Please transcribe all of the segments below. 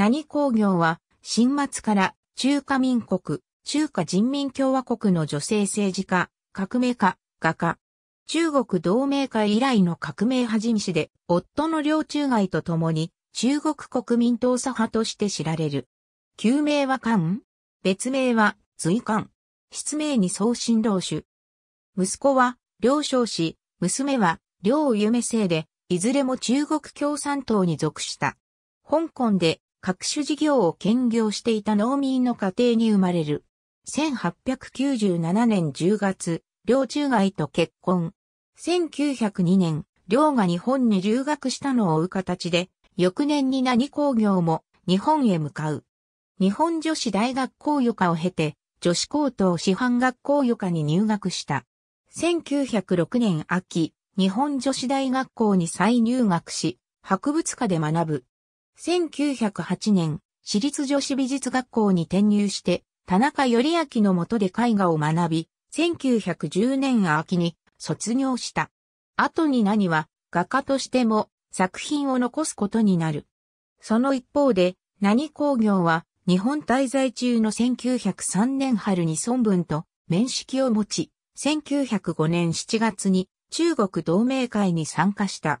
何工業は、新末から中華民国、中華人民共和国の女性政治家、革命家、画家。中国同盟会以来の革命じみしで、夫の領中外と共に、中国国民党左派として知られる。旧名は漢別名は随漢失名に送信老主。息子は、両少氏、娘は、両夢生で、いずれも中国共産党に属した。香港で各種事業を兼業していた農民の家庭に生まれる。1897年10月、両中外と結婚。1902年、両が日本に留学したのを追う形で、翌年に何工業も日本へ向かう。日本女子大学校予科を経て、女子高等師範学校予科に入学した。1906年秋、日本女子大学校に再入学し、博物科で学ぶ。1908年、私立女子美術学校に転入して、田中頼明の下で絵画を学び、1910年秋に卒業した。後に何は画家としても作品を残すことになる。その一方で、何工業は日本滞在中の1903年春に孫文と面識を持ち、1905年7月に中国同盟会に参加した。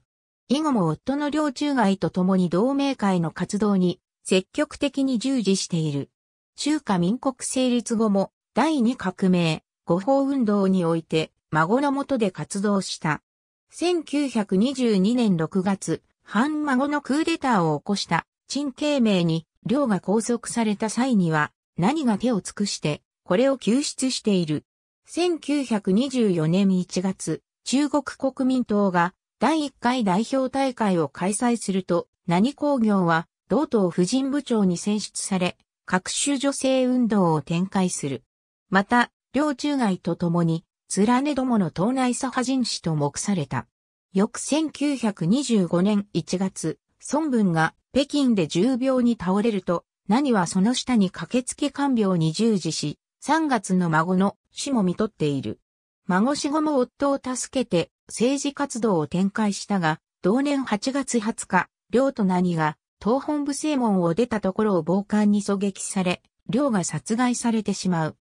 以後も夫の領中外と共に同盟会の活動に積極的に従事している。中華民国成立後も第二革命、五法運動において孫のもとで活動した。1922年6月、半孫のクーデターを起こした陳慶明に領が拘束された際には何が手を尽くしてこれを救出している。1924年1月、中国国民党が第1回代表大会を開催すると、何工業は、同党婦人部長に選出され、各種女性運動を展開する。また、両中外と共に、連ねどもの党内左派人士と目された。翌1925年1月、孫文が北京で重病に倒れると、何はその下に駆けつけ看病に従事し、3月の孫の死も見とっている。孫死後も夫を助けて、政治活動を展開したが、同年8月20日、両と何が、党本部正門を出たところを暴漢に狙撃され、両が殺害されてしまう。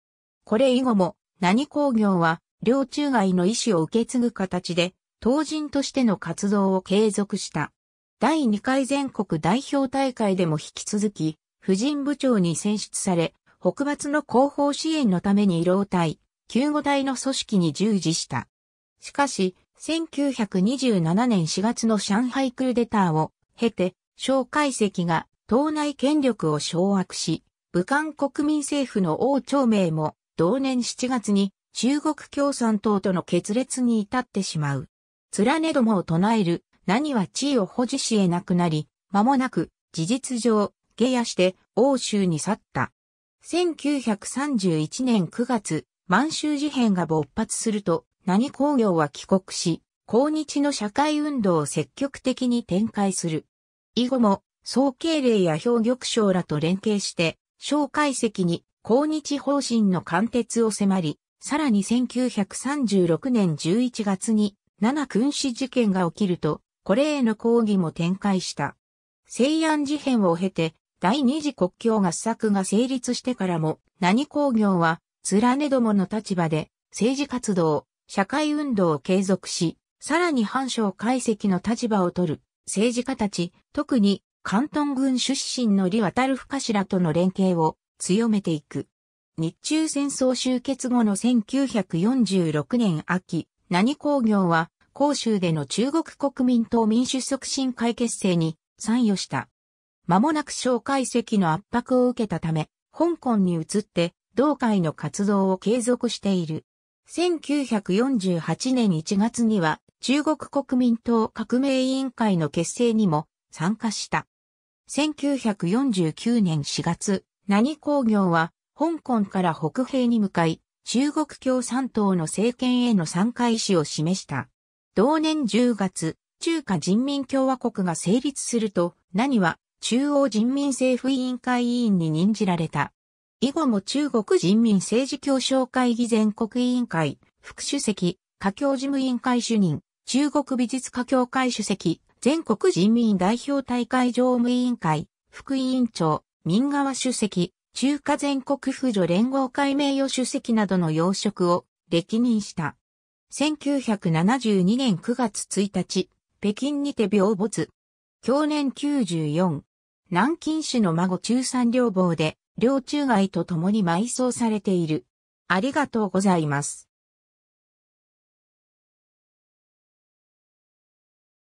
これ以後も、何工業は、両中外の意思を受け継ぐ形で、党人としての活動を継続した。第2回全国代表大会でも引き続き、婦人部長に選出され、北伐の広報支援のために老隊、救護隊の組織に従事した。しかし、1927年4月の上海クーデターを経て、蒋介石が党内権力を掌握し、武漢国民政府の王朝明も同年7月に中国共産党との決裂に至ってしまう。連ねどもを唱える何は地位を保持し得なくなり、間もなく事実上、下野して欧州に去った。1931年9月、満州事変が勃発すると、何工業は帰国し、抗日の社会運動を積極的に展開する。以後も、総経令や表玉省らと連携して、小介析に抗日方針の貫徹を迫り、さらに1936年11月に七君子事件が起きると、これへの抗議も展開した。西安事変を経て、第二次国境合作が成立してからも、何工業は、連ねどもの立場で、政治活動、社会運動を継続し、さらに反省解析の立場を取る政治家たち、特に関東軍出身の李渡不らとの連携を強めていく。日中戦争終結後の1946年秋、何工業は、広州での中国国民党民主促進会結成に参与した。間もなく省解析の圧迫を受けたため、香港に移って、同会の活動を継続している。1948年1月には中国国民党革命委員会の結成にも参加した。1949年4月、何工業は香港から北平に向かい、中国共産党の政権への参加意思を示した。同年10月、中華人民共和国が成立すると、何は中央人民政府委員会委員に任じられた。以後も中国人民政治協商会議全国委員会、副主席、華僑事務委員会主任、中国美術家協会主席、全国人民代表大会常務委員会、副委員長、民側主席、中華全国婦女連合会名誉主席などの要職を歴任した。1972年9月1日、北京にて病没。去年94。南京市の孫中山両房で両中外と共に埋葬されている。ありがとうございます。